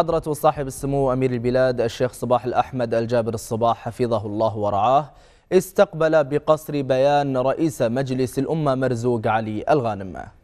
حضرة صاحب السمو أمير البلاد الشيخ صباح الأحمد الجابر الصباح حفظه الله ورعاه استقبل بقصر بيان رئيس مجلس الأمة مرزوق علي الغانم